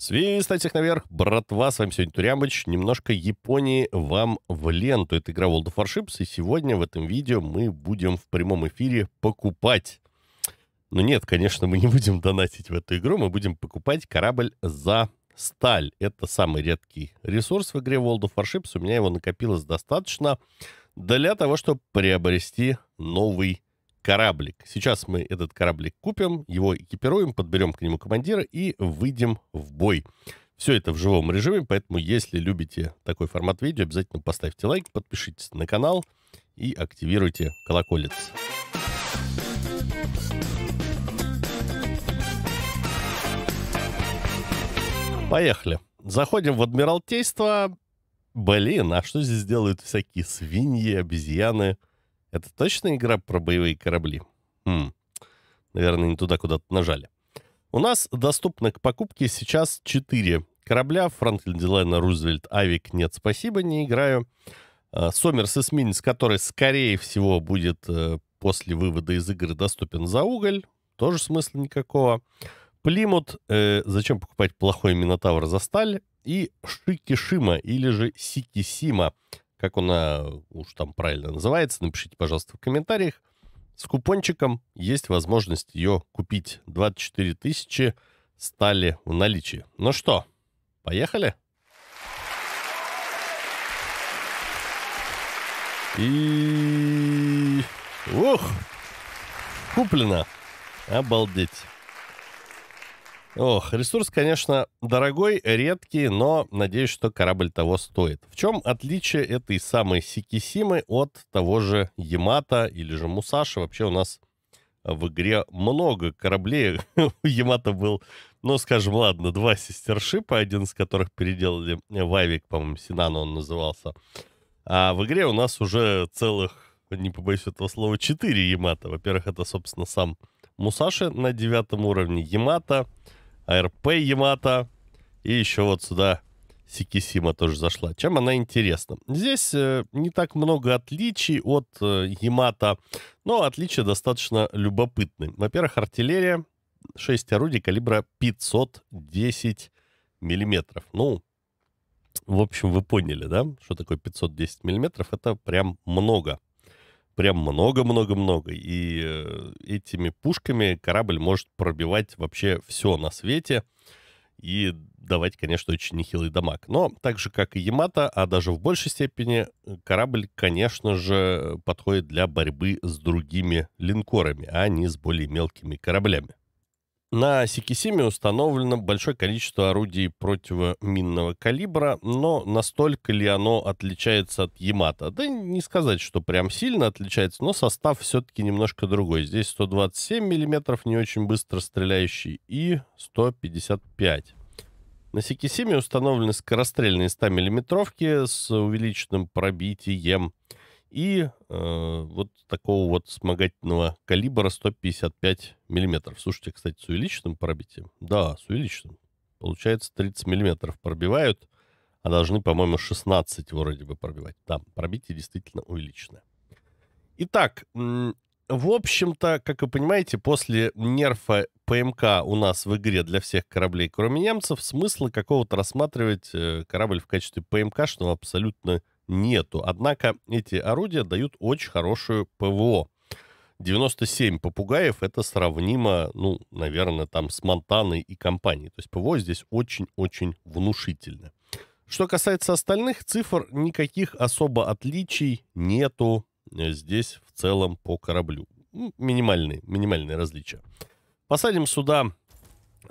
Свистать всех наверх, братва, с вами сегодня Турямыч. Немножко Японии вам в ленту. Это игра World of Warships, и сегодня в этом видео мы будем в прямом эфире покупать. Ну нет, конечно, мы не будем донатить в эту игру, мы будем покупать корабль за сталь. Это самый редкий ресурс в игре World of Warships. У меня его накопилось достаточно для того, чтобы приобрести новый кораблик. Сейчас мы этот кораблик купим, его экипируем, подберем к нему командира и выйдем в бой. Все это в живом режиме, поэтому если любите такой формат видео, обязательно поставьте лайк, подпишитесь на канал и активируйте колоколец. Поехали. Заходим в Адмиралтейство. Блин, а что здесь делают всякие свиньи, обезьяны? Это точно игра про боевые корабли? Хм. Наверное, не туда куда-то нажали. У нас доступно к покупке сейчас 4 корабля. Франклин Дилайна, Рузвельт, Авик. Нет, спасибо, не играю. А, Сомерс эсминец, который, скорее всего, будет э, после вывода из игры доступен за уголь. Тоже смысла никакого. Плимут. Э, зачем покупать плохой Минотавр за сталь? И Шикишима или же Сикисима как она уж там правильно называется, напишите, пожалуйста, в комментариях. С купончиком есть возможность ее купить. 24 тысячи стали в наличии. Ну что, поехали? И... Ух! Куплено! Обалдеть! Ох, ресурс, конечно, дорогой, редкий, но надеюсь, что корабль того стоит. В чем отличие этой самой Сикисимы от того же Ямата или же Мусаши? Вообще у нас в игре много кораблей. У Ямато был, ну, скажем, ладно, два сестершипа, один из которых переделали э, Вайвик, по-моему, Синан он назывался. А в игре у нас уже целых, не побоюсь этого слова, четыре Ямата. Во-первых, это, собственно, сам Мусаши на девятом уровне, Ямато — АРП Ямато. И еще вот сюда Сикисима тоже зашла. Чем она интересна? Здесь э, не так много отличий от э, Ямато, но отличия достаточно любопытны. Во-первых, артиллерия, 6 орудий калибра 510 миллиметров. Ну, в общем, вы поняли, да, что такое 510 миллиметров? Это прям много прям много-много-много. И э, этими пушками корабль может пробивать вообще все на свете и давать, конечно, очень нехилый дамаг. Но так же, как и Ямато, а даже в большей степени, э, корабль, конечно же, подходит для борьбы с другими линкорами, а не с более мелкими кораблями. На Сикисиме установлено большое количество орудий противоминного калибра, но настолько ли оно отличается от Ямато? Да не сказать, что прям сильно отличается, но состав все-таки немножко другой. Здесь 127 мм, не очень быстро стреляющий, и 155 на Сикисиме установлены скорострельные 100 миллиметровки с увеличенным пробитием и э, вот такого вот вспомогательного калибра 155 миллиметров. Слушайте, кстати, с увеличенным пробитием? Да, с увеличенным. Получается, 30 миллиметров пробивают, а должны, по-моему, 16 вроде бы пробивать. Да, пробитие действительно увеличено. Итак, в общем-то, как вы понимаете, после нерфа ПМК у нас в игре для всех кораблей, кроме немцев, смысла какого-то рассматривать э, корабль в качестве ПМКшного абсолютно нету. Однако эти орудия дают очень хорошую ПВО. 97 попугаев это сравнимо, ну, наверное, там с Монтаной и компанией. То есть ПВО здесь очень-очень внушительно. Что касается остальных цифр, никаких особо отличий нету э, здесь в целом по кораблю. Минимальные, минимальные различия. Посадим сюда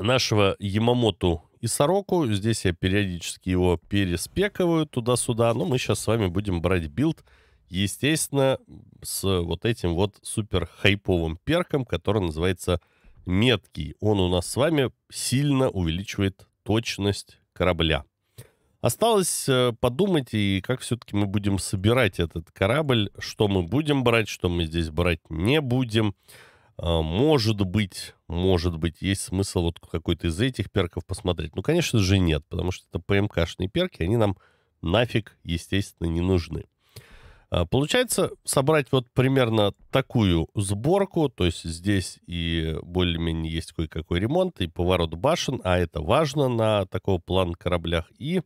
нашего Ямамоту и Сороку. Здесь я периодически его переспекиваю туда-сюда. Но мы сейчас с вами будем брать билд, естественно, с вот этим вот супер хайповым перком, который называется меткий. Он у нас с вами сильно увеличивает точность корабля. Осталось э, подумать, и как все-таки мы будем собирать этот корабль, что мы будем брать, что мы здесь брать не будем. А, может быть, может быть, есть смысл вот какой-то из этих перков посмотреть. Ну, конечно же, нет, потому что это ПМКшные перки, они нам нафиг, естественно, не нужны. А, получается собрать вот примерно такую сборку, то есть здесь и более-менее есть кое-какой ремонт, и поворот башен, а это важно на такого плана кораблях, и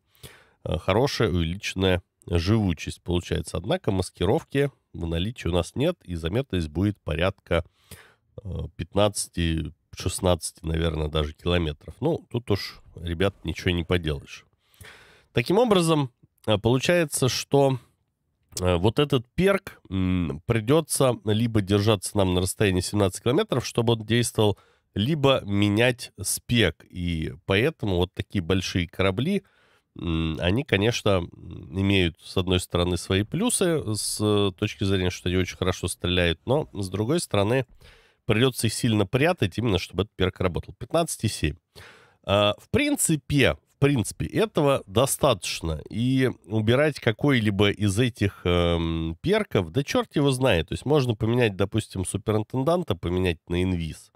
а, хорошая увеличенная живучесть получается. Однако маскировки в наличии у нас нет, и заметность будет порядка 15, 16, наверное, даже километров. Ну, тут уж, ребят, ничего не поделаешь. Таким образом, э, получается, что э, вот этот перк придется либо держаться нам на расстоянии 17 километров, чтобы он действовал, либо менять спек. И поэтому вот такие большие корабли, они, конечно, имеют, с одной стороны, свои плюсы с э, точки зрения, что они очень хорошо стреляют, но, с другой стороны, придется сильно прятать, именно чтобы этот перк работал. 15,7. А, в принципе, в принципе, этого достаточно. И убирать какой-либо из этих эм, перков, да черт его знает. То есть можно поменять, допустим, суперинтенданта, поменять на инвиз.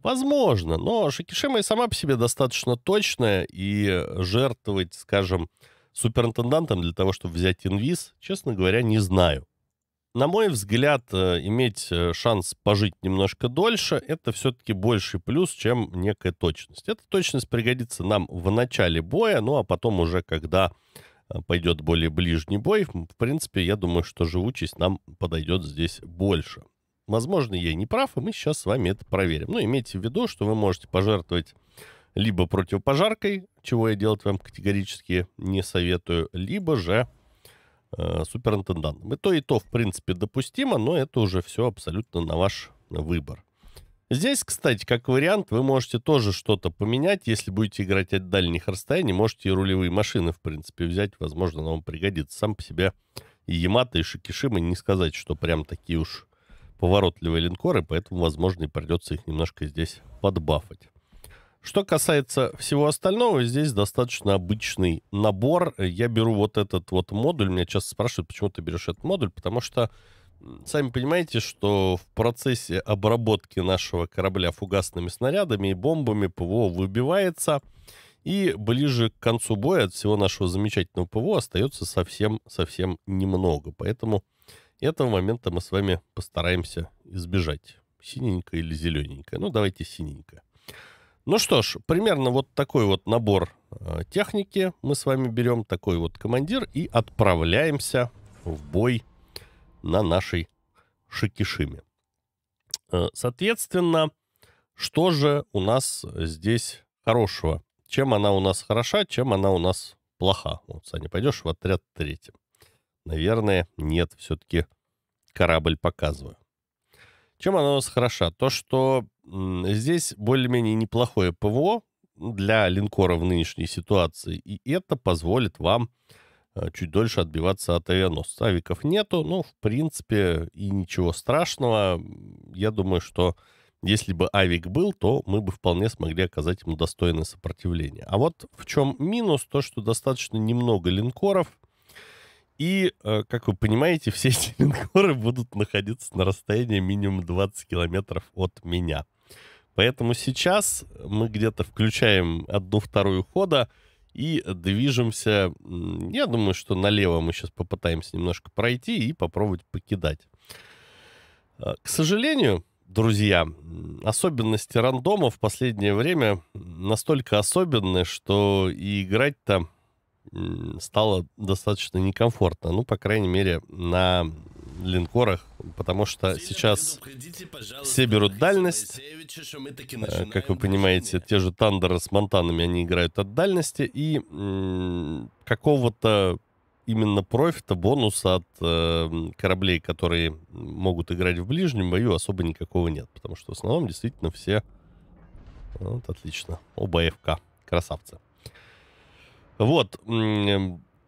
Возможно, но Шикишима и сама по себе достаточно точная, и жертвовать, скажем, суперинтендантом для того, чтобы взять инвиз, честно говоря, не знаю на мой взгляд, э, иметь э, шанс пожить немножко дольше, это все-таки больший плюс, чем некая точность. Эта точность пригодится нам в начале боя, ну а потом уже, когда э, пойдет более ближний бой, в принципе, я думаю, что живучесть нам подойдет здесь больше. Возможно, я не прав, и мы сейчас с вами это проверим. Но ну, имейте в виду, что вы можете пожертвовать либо противопожаркой, чего я делать вам категорически не советую, либо же Э, суперинтендантом. И то, и то, в принципе, допустимо, но это уже все абсолютно на ваш выбор. Здесь, кстати, как вариант, вы можете тоже что-то поменять. Если будете играть от дальних расстояний, можете и рулевые машины, в принципе, взять. Возможно, она вам пригодится. Сам по себе и Ямато, и Шикишима не сказать, что прям такие уж поворотливые линкоры, поэтому, возможно, и придется их немножко здесь подбафать. Что касается всего остального, здесь достаточно обычный набор. Я беру вот этот вот модуль. Меня часто спрашивают, почему ты берешь этот модуль, потому что сами понимаете, что в процессе обработки нашего корабля фугасными снарядами и бомбами ПВО выбивается, и ближе к концу боя от всего нашего замечательного ПВО остается совсем-совсем немного. Поэтому этого момента мы с вами постараемся избежать. Синенькое или зелененькое? Ну, давайте синенькое. Ну что ж, примерно вот такой вот набор э, техники мы с вами берем, такой вот командир, и отправляемся в бой на нашей Шикишиме. Э, соответственно, что же у нас здесь хорошего? Чем она у нас хороша, чем она у нас плоха? Вот, Саня, пойдешь в отряд третий. Наверное, нет, все-таки корабль показываю. Чем она у нас хороша? То, что Здесь более-менее неплохое ПВО для линкора в нынешней ситуации, и это позволит вам э, чуть дольше отбиваться от авианосца. Авиков нету, но, в принципе, и ничего страшного. Я думаю, что если бы авик был, то мы бы вполне смогли оказать ему достойное сопротивление. А вот в чем минус, то что достаточно немного линкоров, и, э, как вы понимаете, все эти линкоры будут находиться на расстоянии минимум 20 километров от меня. — Поэтому сейчас мы где-то включаем одну-вторую хода и движемся, я думаю, что налево мы сейчас попытаемся немножко пройти и попробовать покидать. А, к сожалению, друзья, особенности рандома в последнее время настолько особенны, что и играть-то стало достаточно некомфортно. Ну, по крайней мере, на линкорах, потому что сейчас все берут дальность. Э, как вы понимаете, те же Тандеры с Монтанами, они играют от дальности, и какого-то именно профита, бонуса от э, кораблей, которые могут играть в ближнем бою, особо никакого нет. Потому что в основном действительно все... Вот, отлично. Оба ФК. Красавцы. Вот.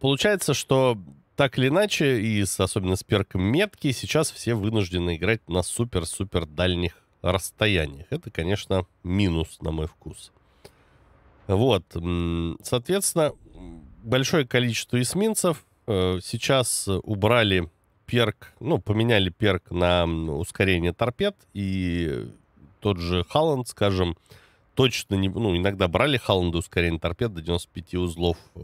Получается, что так или иначе, и с, особенно с перком метки, сейчас все вынуждены играть на супер-супер дальних расстояниях. Это, конечно, минус на мой вкус. Вот, соответственно, большое количество эсминцев э, сейчас убрали перк, ну, поменяли перк на ускорение торпед, и тот же Халланд, скажем, точно не... Ну, иногда брали Халланды ускорение торпед до 95 узлов э,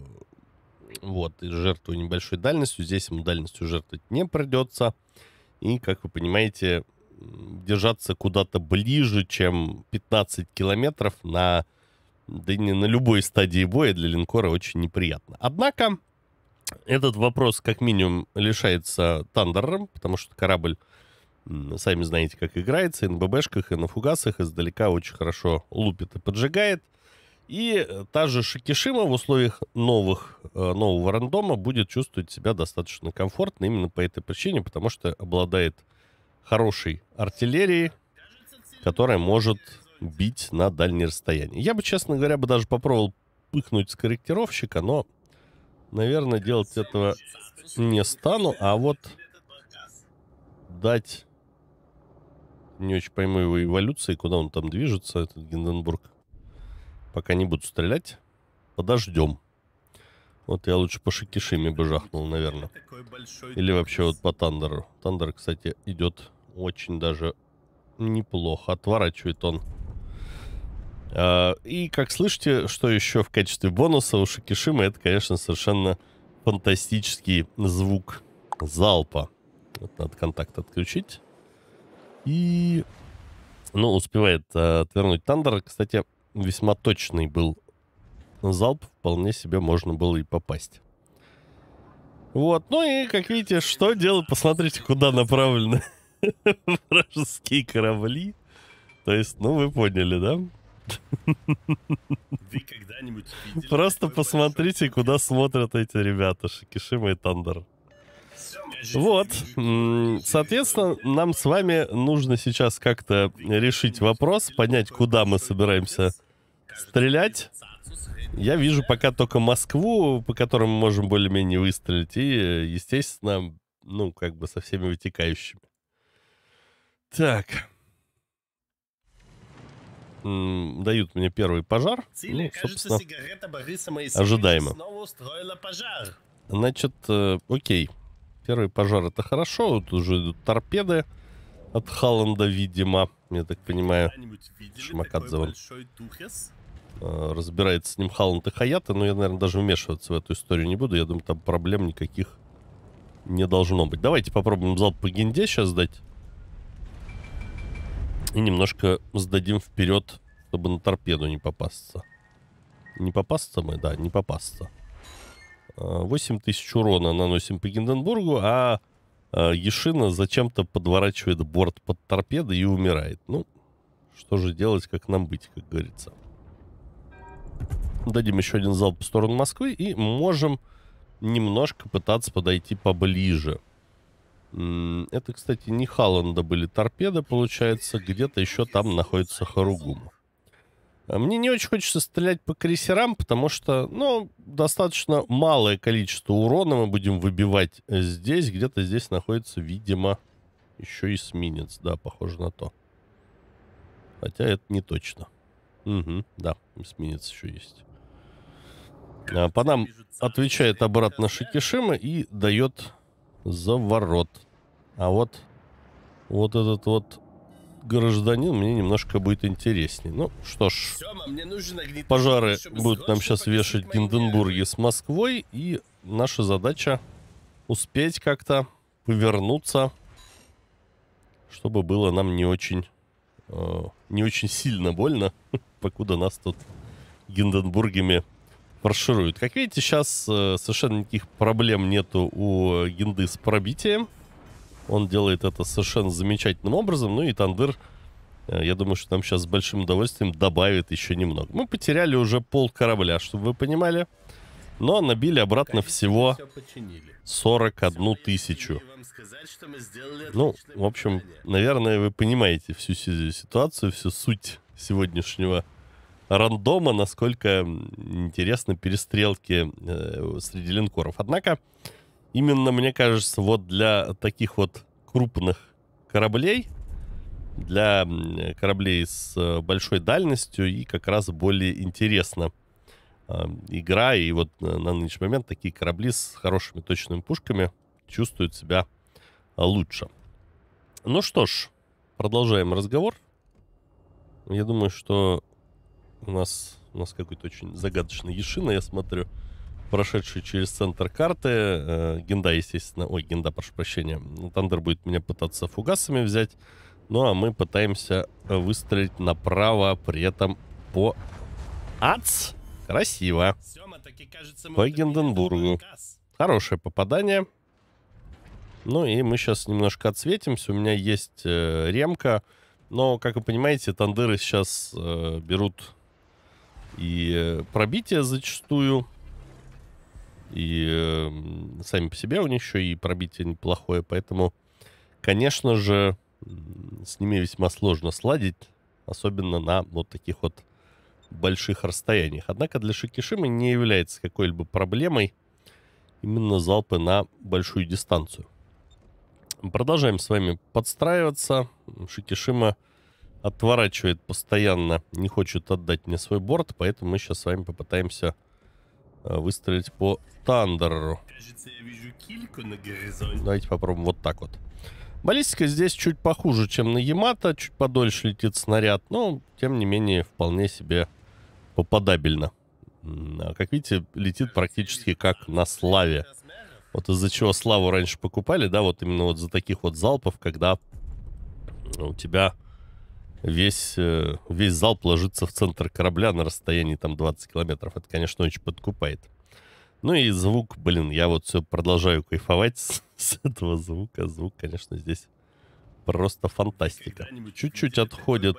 вот, и жертвую небольшой дальностью. Здесь ему дальностью жертвовать не придется. И, как вы понимаете, держаться куда-то ближе, чем 15 километров на, да не на любой стадии боя для линкора очень неприятно. Однако, этот вопрос как минимум лишается тандером, потому что корабль, сами знаете, как играется, и на ББшках, и на фугасах издалека очень хорошо лупит и поджигает – и э, та же Шикишима в условиях новых, э, нового рандома будет чувствовать себя достаточно комфортно именно по этой причине, потому что обладает хорошей артиллерией, которая может бить на дальние расстояния. Я бы, честно говоря, бы даже попробовал пыхнуть с корректировщика, но, наверное, делать этого не стану. А вот дать... Не очень пойму его эволюции, куда он там движется, этот Гинденбург пока не буду стрелять. Подождем. Вот я лучше по Шикишиме бы жахнул, наверное. Или вообще вот по Тандеру. Тандер, кстати, идет очень даже неплохо. Отворачивает он. А, и, как слышите, что еще в качестве бонуса у Шикишима, это, конечно, совершенно фантастический звук залпа. Вот надо контакт отключить. И... Ну, успевает э, отвернуть Тандер. Кстати, весьма точный был залп, вполне себе можно было и попасть. Вот, ну и, как видите, что делать, посмотрите, куда направлены вражеские корабли. То есть, ну вы поняли, да? Вы когда-нибудь Просто посмотрите, куда смотрят эти ребята, Шикишима и Тандер. Вот, соответственно, нам с вами нужно сейчас как-то решить вопрос, понять, куда мы собираемся стрелять. Я вижу пока только Москву, по которой мы можем более-менее выстрелить. И, естественно, ну, как бы со всеми вытекающими. Так. дают мне первый пожар. ну, собственно, ожидаемо. Значит, э, окей. Первый пожар это хорошо. Тут уже идут торпеды от Халланда, видимо. Я так понимаю. Шмакадзе. Э, разбирается с ним Халланд и Хаята, но я, наверное, даже вмешиваться в эту историю не буду. Я думаю, там проблем никаких не должно быть. Давайте попробуем залп по гинде сейчас дать. И немножко сдадим вперед, чтобы на торпеду не попасться. Не попасться мы? Да, не попасться. 8000 э, урона наносим по Гинденбургу, а э, Ешина зачем-то подворачивает борт под торпеды и умирает. Ну, что же делать, как нам быть, как говорится. Дадим еще один залп в сторону Москвы и можем немножко пытаться подойти поближе. Это, кстати, не Халланда были торпеды, получается. Где-то еще там находится Харугум. А мне не очень хочется стрелять по крейсерам, потому что, ну, достаточно малое количество урона мы будем выбивать здесь. Где-то здесь находится, видимо, еще эсминец. Да, похоже на то. Хотя это не точно. Угу, да, эсминец еще есть. А, По нам отвечает обратно Шикишима и дает заворот. А вот, вот этот вот гражданин мне немножко будет интересней. Ну что ж, пожары будут нам сейчас вешать в Гинденбурге с Москвой. И наша задача успеть как-то повернуться, чтобы было нам не очень, э, не очень сильно больно, покуда нас тут Гинденбургами маршируют. Как видите, сейчас э, совершенно никаких проблем нету у Гинды с пробитием. Он делает это совершенно замечательным образом. Ну и Тандыр, э, я думаю, что нам сейчас с большим удовольствием добавит еще немного. Мы потеряли уже пол корабля, чтобы вы понимали. Но набили обратно Конечно, всего 41 тысячу. Ну, в общем, наверное, вы понимаете всю ситуацию, всю суть сегодняшнего рандома, насколько интересны перестрелки э, среди линкоров. Однако, именно, мне кажется, вот для таких вот крупных кораблей, для кораблей с э, большой дальностью и как раз более интересна э, игра. И вот э, на нынешний момент такие корабли с хорошими точными пушками чувствуют себя э, лучше. Ну что ж, продолжаем разговор. Я думаю, что у нас, у нас какой-то очень загадочный Ешина, я смотрю, прошедший через центр карты. Э, генда, естественно, ой, генда, прошу прощения. Тандер будет меня пытаться фугасами взять. Ну, а мы пытаемся выстрелить направо, при этом по... Ац! Красиво. по Генденбургу. Хорошее попадание. Ну и мы сейчас немножко отсветимся. У меня есть э, ремка. Но, как вы понимаете, тандыры сейчас э, берут и э, пробитие зачастую, и эм, сами по себе у них еще и пробитие неплохое, поэтому, конечно же, с ними весьма сложно сладить, особенно на вот таких вот больших расстояниях. Однако для Шикишимы не является какой-либо проблемой именно залпы на большую дистанцию. Продолжаем с вами подстраиваться. Шикишима отворачивает постоянно, не хочет отдать мне свой борт, поэтому мы сейчас с вами попытаемся э, выстрелить по Тандеру. Давайте попробуем вот так вот. Баллистика здесь чуть похуже, чем на Ямато, чуть подольше летит снаряд, но тем не менее вполне себе попадабельно. А как видите, летит практически как на славе. Вот из-за чего славу раньше покупали, да, вот именно вот за таких вот залпов, когда у тебя весь, э, весь залп ложится в центр корабля на расстоянии там 20 километров. Это, конечно, очень подкупает. Ну и звук, блин, я вот все продолжаю кайфовать с, с этого звука. Звук, конечно, здесь просто фантастика. Чуть-чуть отходит.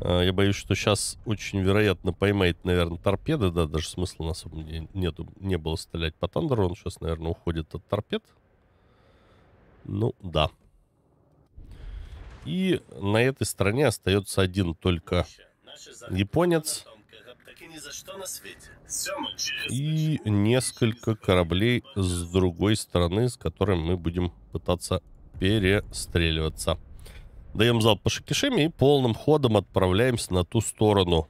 А, я боюсь, что сейчас очень вероятно поймает, наверное, торпеды. Да, даже смысла особо не, нету, не было стрелять по Тандеру. Он сейчас, наверное, уходит от торпед. Ну, да. И на этой стороне остается один только японец и несколько кораблей с другой стороны, с которыми мы будем пытаться перестреливаться. Даем залп по Шикишиме и полным ходом отправляемся на ту сторону.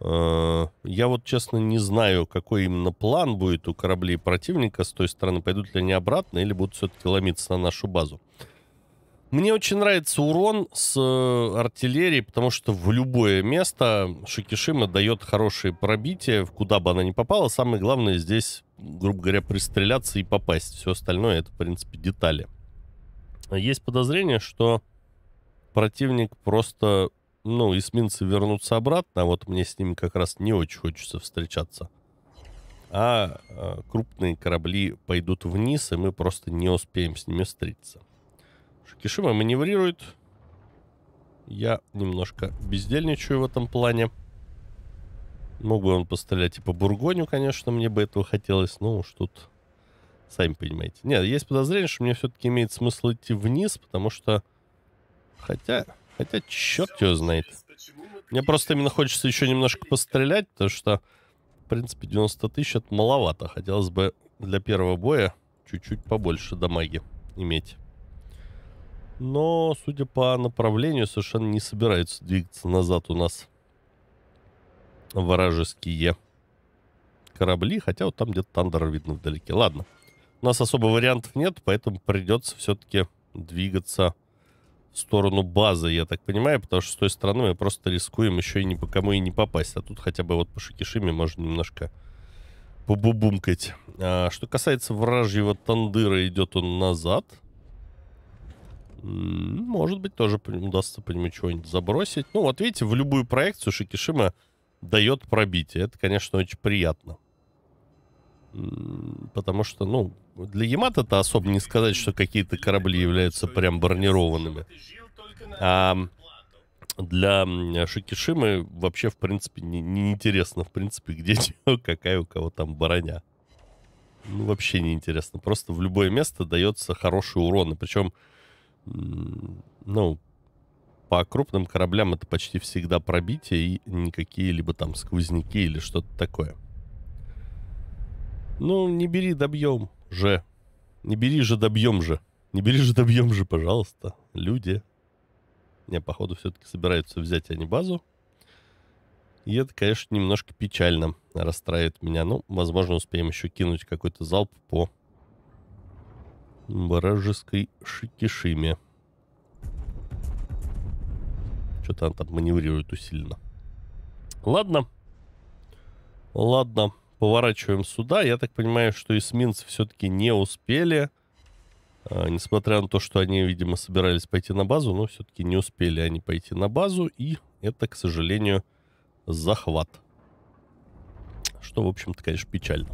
Э, я вот, честно, не знаю, какой именно план будет у кораблей противника с той стороны. Пойдут ли они обратно или будут все-таки ломиться на нашу базу. Мне очень нравится урон с э, артиллерии, потому что в любое место Шикишима дает хорошие пробития, куда бы она ни попала. Самое главное здесь, грубо говоря, пристреляться и попасть. Все остальное это, в принципе, детали. Есть подозрение, что противник просто, ну, эсминцы вернутся обратно, а вот мне с ними как раз не очень хочется встречаться. А э, крупные корабли пойдут вниз, и мы просто не успеем с ними встретиться. Шикишима маневрирует. Я немножко бездельничаю в этом плане. Мог бы он пострелять и по Бургоню, конечно, мне бы этого хотелось. но уж тут, сами понимаете. Нет, есть подозрение, что мне все-таки имеет смысл идти вниз, потому что... Хотя, хотя черт его знает. Мне просто именно хочется еще немножко пострелять, потому что, в принципе, 90 тысяч это маловато. Хотелось бы для первого боя чуть-чуть побольше дамаги иметь но, судя по направлению, совершенно не собираются двигаться назад у нас вражеские корабли, хотя вот там где-то Тандер видно вдалеке. Ладно, у нас особо вариантов нет, поэтому придется все-таки двигаться в сторону базы, я так понимаю, потому что с той стороны мы просто рискуем еще и ни по кому и не попасть, а тут хотя бы вот по Шикишиме можно немножко побубумкать. А, что касается вражьего Тандыра, идет он назад — может быть, тоже удастся по нему чего-нибудь забросить. Ну, вот видите, в любую проекцию Шикишима дает пробитие. Это, конечно, очень приятно. Потому что, ну, для Ямато это особо не сказать, что какие-то корабли являются прям бронированными. А для Шикишимы вообще, в принципе, не, не интересно, в принципе, где какая у кого там броня. Ну, вообще не интересно. Просто в любое место дается хороший урон. И причем ну, по крупным кораблям это почти всегда пробитие и никакие либо там сквозняки или что-то такое. Ну, не бери, добьем же. Не бери же, добьем же. Не бери же, добьем же, пожалуйста. Люди. Не, походу, все-таки собираются взять они а базу. И это, конечно, немножко печально расстраивает меня. Ну, возможно, успеем еще кинуть какой-то залп по вражеской Шикишиме. Что-то он там маневрирует усиленно. Ладно. Ладно. Поворачиваем сюда. Я так понимаю, что эсминцы все-таки не успели. А, несмотря на то, что они, видимо, собирались пойти на базу, но все-таки не успели они пойти на базу. И это, к сожалению, захват. Что, в общем-то, конечно, печально.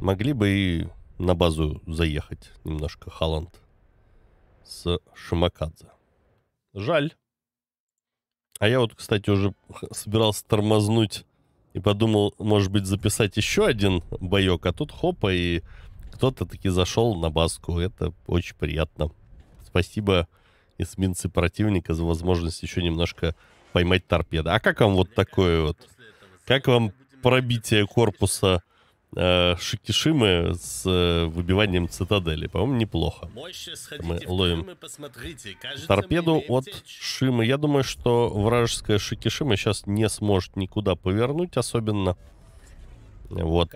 Могли бы и на базу заехать немножко Халанд с Шимакадзе. Жаль. А я вот, кстати, уже собирался тормознуть и подумал, может быть, записать еще один боек, а тут хопа, и кто-то таки зашел на баску. Это очень приятно. Спасибо эсминцы противника за возможность еще немножко поймать торпеды. А как вам вот такое вот? Как вам пробитие корпуса Э, Шикишимы с э, выбиванием цитадели. По-моему, неплохо. Мы ловим торпеду от Шимы. Я думаю, что вражеская Шикишима сейчас не сможет никуда повернуть особенно. Вот.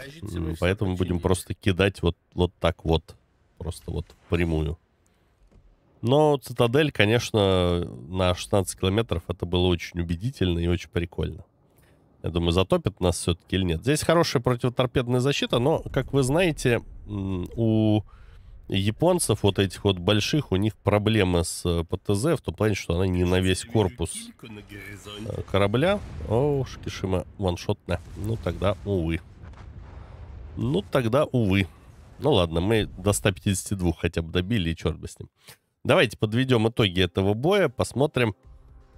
Поэтому будем просто кидать вот, вот так вот. Просто вот прямую. Но цитадель, конечно, на 16 километров это было очень убедительно и очень прикольно. Я думаю, затопит нас все-таки или нет. Здесь хорошая противоторпедная защита, но, как вы знаете, у японцев, вот этих вот больших, у них проблемы с э, ПТЗ в том плане, что она не на весь корпус э, корабля. О, Шкишима ваншотная. Ну тогда, увы. Ну тогда, увы. Ну ладно, мы до 152 хотя бы добили, и черт бы с ним. Давайте подведем итоги этого боя, посмотрим,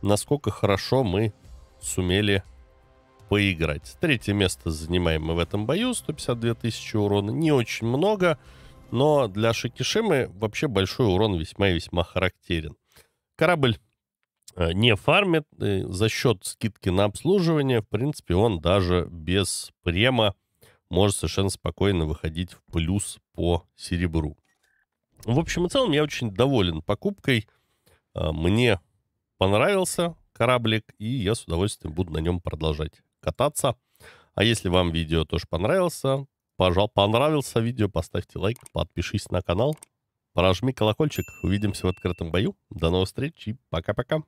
насколько хорошо мы сумели поиграть. Третье место занимаем мы в этом бою, 152 тысячи урона, не очень много, но для Шикишимы вообще большой урон весьма и весьма характерен. Корабль э, не фармит э, за счет скидки на обслуживание. В принципе, он даже без према может совершенно спокойно выходить в плюс по серебру. В общем и целом я очень доволен покупкой. Э, мне понравился кораблик, и я с удовольствием буду на нем продолжать кататься. А если вам видео тоже понравился, пожалуй, понравился видео, поставьте лайк, подпишись на канал, прожми колокольчик. Увидимся в открытом бою. До новых встреч и пока-пока.